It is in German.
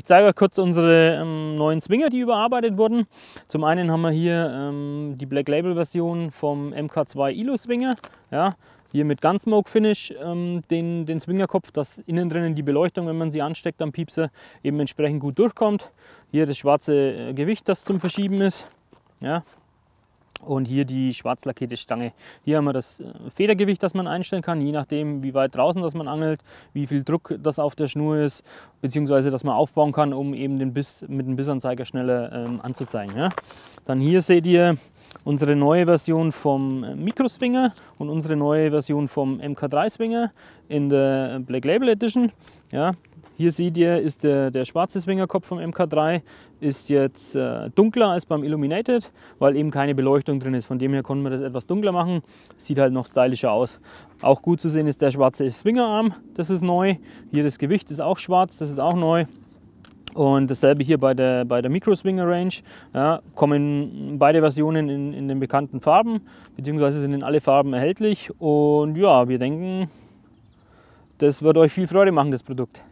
Ich zeige euch kurz unsere ähm, neuen Swinger, die überarbeitet wurden. Zum einen haben wir hier ähm, die Black Label Version vom MK2 ILO Swinger. Ja, hier mit Gunsmoke Finish ähm, den, den Swingerkopf, dass innen drinnen die Beleuchtung, wenn man sie ansteckt am Piepser, eben entsprechend gut durchkommt. Hier das schwarze äh, Gewicht, das zum Verschieben ist. Ja, und hier die schwarz lackierte Stange. Hier haben wir das äh, Federgewicht, das man einstellen kann, je nachdem wie weit draußen das man angelt, wie viel Druck das auf der Schnur ist, beziehungsweise dass man aufbauen kann, um eben den Biss mit dem Bissanzeiger schneller ähm, anzuzeigen. Ja. Dann hier seht ihr unsere neue Version vom äh, Microswinger und unsere neue Version vom MK3 Swinger in der Black Label Edition. Ja, hier seht ihr, ist der, der schwarze Swingerkopf vom MK3 ist jetzt äh, dunkler als beim Illuminated, weil eben keine Beleuchtung drin ist. Von dem her konnten wir das etwas dunkler machen. Sieht halt noch stylischer aus. Auch gut zu sehen ist der schwarze Swingerarm, das ist neu. Hier das Gewicht ist auch schwarz, das ist auch neu. Und dasselbe hier bei der, bei der Micro Swinger Range. Ja, kommen beide Versionen in, in den bekannten Farben, beziehungsweise sind in alle Farben erhältlich. Und ja, wir denken, das wird euch viel Freude machen, das Produkt.